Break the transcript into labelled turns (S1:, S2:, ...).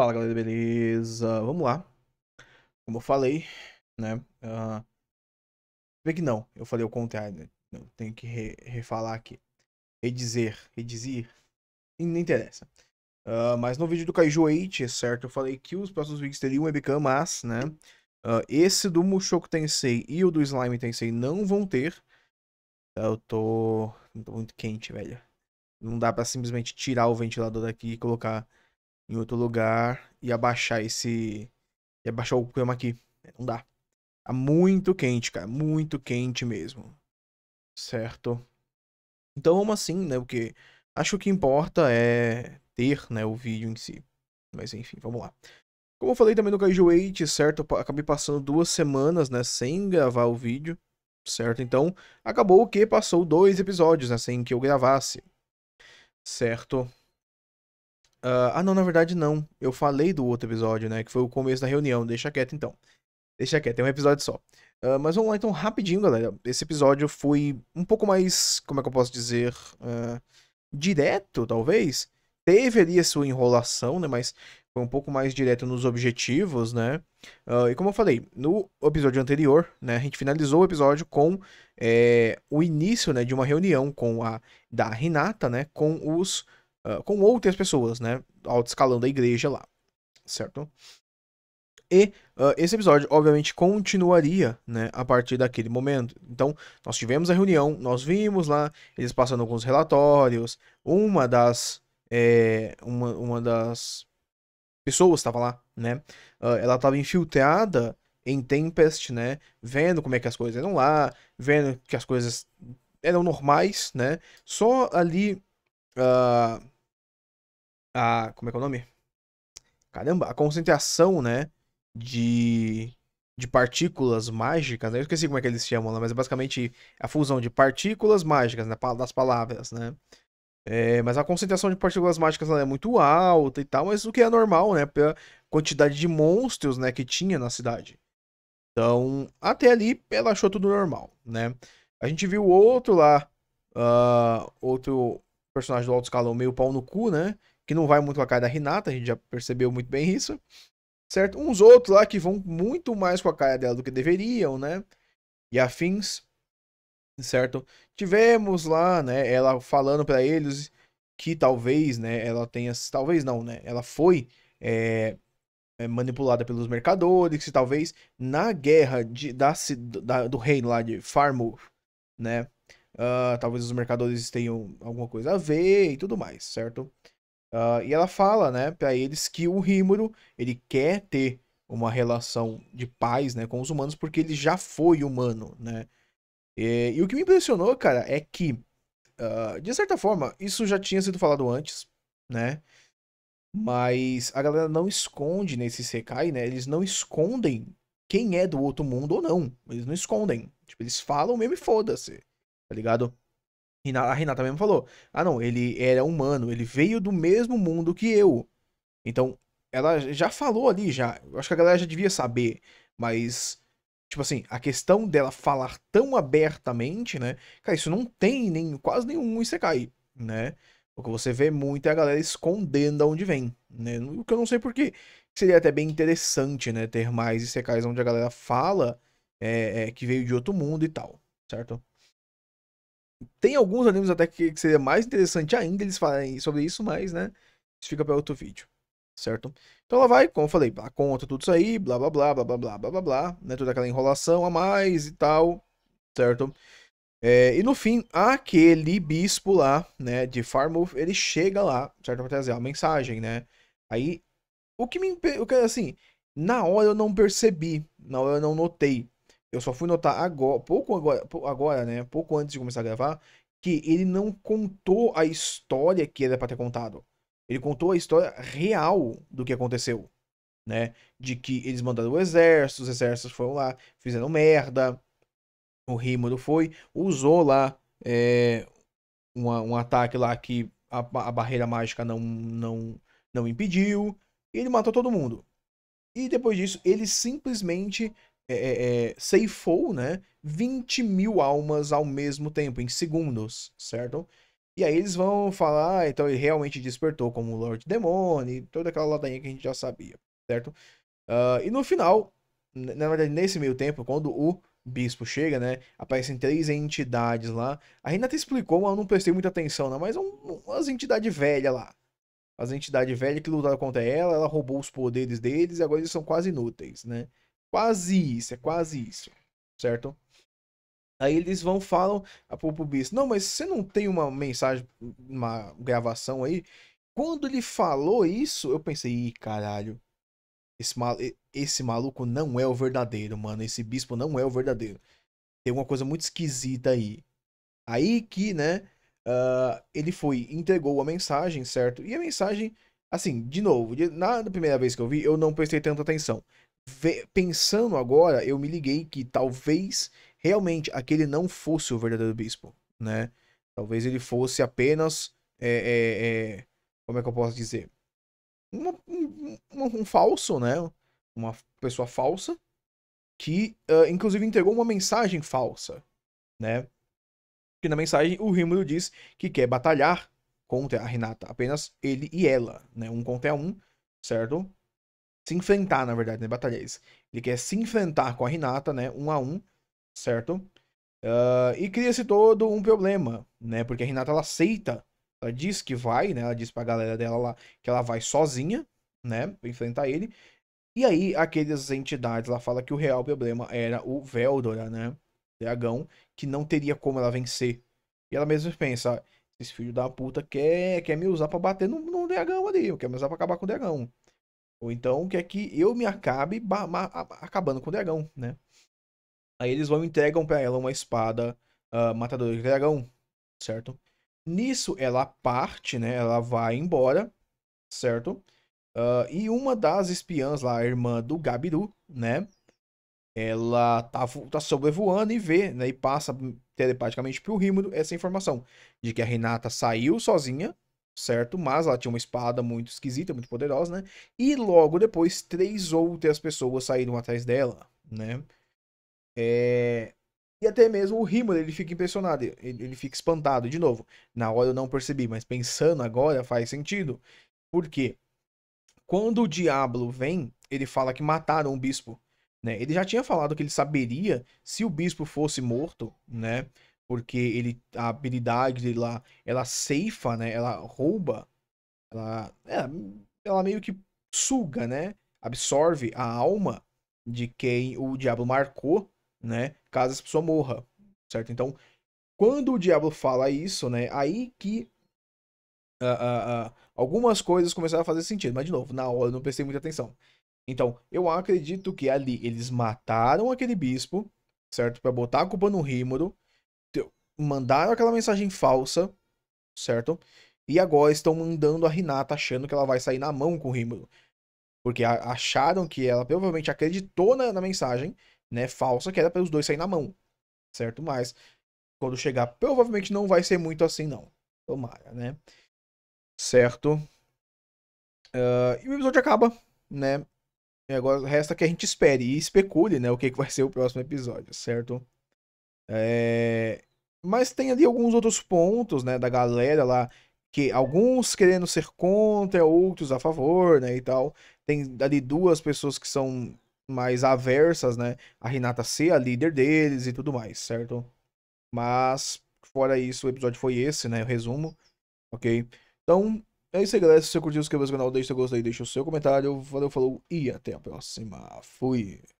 S1: Fala galera, beleza? Vamos lá. Como eu falei, né? Uh, ah, vê que não, eu falei o contrário. Né? tenho que re refalar aqui. Redizer, E Não interessa. Uh, mas no vídeo do Kaiju 8, é certo? Eu falei que os próximos vídeos teriam webcam, mas, né? Uh, esse do Mushoku Tensei e o do Slime Tensei não vão ter. Eu tô, tô muito quente, velho. Não dá pra simplesmente tirar o ventilador daqui e colocar em outro lugar e abaixar esse. e abaixar o clima aqui. É, não dá. Tá muito quente, cara. Muito quente mesmo. Certo? Então vamos assim, né? Porque acho que o que importa é ter né, o vídeo em si. Mas enfim, vamos lá. Como eu falei também no Kaiju 8, certo? Eu acabei passando duas semanas, né? Sem gravar o vídeo, certo? Então, acabou o que passou dois episódios, né? Sem que eu gravasse, certo? Uh, ah, não, na verdade não. Eu falei do outro episódio, né? Que foi o começo da reunião. Deixa quieto então. Deixa quieto, é um episódio só. Uh, mas vamos lá então, rapidinho, galera. Esse episódio foi um pouco mais. Como é que eu posso dizer? Uh, direto, talvez. Teve ali a sua enrolação, né? Mas foi um pouco mais direto nos objetivos, né? Uh, e como eu falei, no episódio anterior, né, a gente finalizou o episódio com é, o início né, de uma reunião com a da Renata, né? Com os uh, com outras pessoas, né? Alto escalão da igreja lá, certo? E uh, esse episódio, obviamente, continuaria né, a partir daquele momento. Então, nós tivemos a reunião, nós vimos lá, eles passando alguns relatórios. Uma das. É, uma, uma das pessoas estava lá, né? Uh, ela estava infiltrada em Tempest, né? Vendo como é que as coisas eram lá, vendo que as coisas eram normais, né? Só ali uh, a. Como é que é o nome? Caramba, a concentração, né? De, de partículas mágicas, né? Eu esqueci como é que eles chamam, lá mas é basicamente a fusão de partículas mágicas, né? Das palavras, né? É, mas a concentração de partículas mágicas é muito alta e tal, mas o que é normal, né? Pela quantidade de monstros, né? Que tinha na cidade. Então, até ali, ela achou tudo normal, né? A gente viu outro lá, uh, outro personagem do alto escalão meio pau no cu, né? Que não vai muito com a cara da Renata, a gente já percebeu muito bem isso. Certo? Uns outros lá que vão muito mais com a cara dela do que deveriam, né? E afins, certo? Tivemos lá, né, ela falando para eles que talvez, né, ela tenha, talvez não, né, ela foi é, manipulada pelos mercadores, que talvez na guerra de, da, da, do reino lá de Farmouth, né, Uh, talvez os mercadores tenham alguma coisa a ver e tudo mais, certo? Uh, e ela fala, né, para eles que o Rímoro, ele quer ter uma relação de paz, né, com os humanos, porque ele já foi humano, né? E, e o que me impressionou, cara, é que, uh, de certa forma, isso já tinha sido falado antes, né? Mas a galera não esconde nesse Sekai, né? Eles não escondem quem é do outro mundo ou não. Eles não escondem. Tipo, eles falam mesmo e foda-se tá ligado? A Renata mesmo falou: ah, não, ele era humano, ele veio do mesmo mundo que eu. Então, ela já falou ali, já. Eu acho que a galera já devia saber, mas. Tipo assim, a questão dela falar tão abertamente, né? Cara, isso não tem nem, quase nenhum Isekai, né? O que você vê muito é a galera escondendo aonde vem, né? O que eu não sei porquê. Seria até bem interessante, né? Ter mais Isekais onde a galera fala é, é, que veio de outro mundo e tal, certo? Tem alguns animes até que, que seria mais interessante ainda eles falarem sobre isso, mas, né? Isso fica para outro vídeo, certo? Então ela vai, como eu falei, ela conta tudo isso aí, blá blá blá blá blá blá blá blá, blá né? Toda aquela enrolação a mais e tal, certo? É, e no fim, aquele bispo lá, né, de Farmouth, ele chega lá, certo? Pra trazer a mensagem, né? Aí, o que me. O que, assim, na hora eu não percebi, na hora eu não notei, eu só fui notar agora, pouco agora, agora, né? Pouco antes de começar a gravar, que ele não contou a história que era pra ter contado. Ele contou a história real do que aconteceu, né? De que eles mandaram o exército, os exércitos foram lá, fizeram merda. O rímodo foi, usou lá é, uma, um ataque lá que a, a barreira mágica não, não, não impediu. E ele matou todo mundo. E depois disso, ele simplesmente é, é, é, ceifou, né, 20 mil almas ao mesmo tempo, em segundos, certo? E aí eles vão falar, ah, então ele realmente despertou como Lord Demone, toda aquela ladainha que a gente já sabia, certo? Uh, e no final, na verdade, nesse meio tempo, quando o bispo chega, né? Aparecem três entidades lá. A Renata explicou, mas eu não prestei muita atenção, né? Mas é um, umas entidades velhas lá. As entidades velhas que lutaram contra ela, ela roubou os poderes deles e agora eles são quase inúteis, né? Quase isso, é quase isso, certo? Aí eles vão falam pro bispo, não, mas você não tem uma mensagem, uma gravação aí? Quando ele falou isso, eu pensei, ih, caralho, esse, mal, esse maluco não é o verdadeiro, mano, esse bispo não é o verdadeiro. Tem uma coisa muito esquisita aí. Aí que, né, uh, ele foi, entregou a mensagem, certo? E a mensagem, assim, de novo, de, na primeira vez que eu vi, eu não prestei tanta atenção pensando agora, eu me liguei que talvez realmente aquele não fosse o verdadeiro bispo, né? Talvez ele fosse apenas, é, é, é, como é que eu posso dizer, um, um, falso, né? Uma pessoa falsa que, uh, inclusive, entregou uma mensagem falsa, né? Que na mensagem o Rímulo diz que quer batalhar contra a Renata, apenas ele e ela, né? Um contra um, certo? se enfrentar, na verdade, né? Batalha isso. É ele quer se enfrentar com a Renata, né? Um a um, certo? Uh, e cria-se todo um problema, né? Porque a Renata ela aceita, ela diz que vai, né? Ela diz pra galera dela lá que ela vai sozinha, né? Enfrentar ele. E aí, aquelas entidades lá falam que o real problema era o Veldora, né? Dragão, que não teria como ela vencer. E ela mesma pensa, ah, esse filho da puta quer, quer me usar para bater no, no dragão ali, quer me usar pra acabar com o dragão. Ou então quer é que eu me acabe acabando com o dragão, né? Aí eles vão e entregam para ela uma espada uh, matadora de dragão, certo? Nisso ela parte, né? Ela vai embora, certo? Uh, e uma das espiãs lá, a irmã do Gabiru, né? Ela tá, tá sobrevoando e vê, né? E passa telepaticamente pro Rímulo essa informação de que a Renata saiu sozinha, certo? Mas ela tinha uma espada muito esquisita, muito poderosa, né? E logo depois, três outras pessoas saíram atrás dela, né? É... E até mesmo o Himmler, ele fica impressionado, ele, ele fica espantado. De novo, na hora eu não percebi, mas pensando agora faz sentido. Por quê? Quando o Diablo vem, ele fala que mataram o bispo, né? Ele já tinha falado que ele saberia se o bispo fosse morto, né? porque ele a habilidade dele lá, ela ceifa, né? Ela rouba, ela, ela, é, ela meio que suga, né? Absorve a alma de quem o diabo marcou, né? Caso essa pessoa morra, certo? Então, quando o diabo fala isso, né? Aí que uh, uh, uh, algumas coisas começaram a fazer sentido. Mas, de novo, na hora eu não prestei muita atenção. Então, eu acredito que ali eles mataram aquele bispo, certo? Para botar a culpa no Rímoro mandaram aquela mensagem falsa, certo? E agora estão mandando a Renata achando que ela vai sair na mão com o Rímulo. Porque acharam que ela provavelmente acreditou na, na mensagem, né, falsa, que era para os dois sair na mão, certo? Mas quando chegar, provavelmente não vai ser muito assim, não. Tomara, né? Certo? Uh, e o episódio acaba, né? E agora resta que a gente espere e especule, né? O que, que vai ser o próximo episódio, certo? É... Mas tem ali alguns outros pontos, né, da galera lá, que alguns querendo ser contra, outros a favor, né, e tal. Tem ali duas pessoas que são mais aversas, né, a Renata ser a líder deles e tudo mais, certo? Mas, fora isso, o episódio foi esse, né, o resumo, ok? Então, é isso aí, galera. Se você curtiu, se inscreva no canal, deixa o gostei, deixa o seu comentário. Valeu, falou e até a próxima. Fui!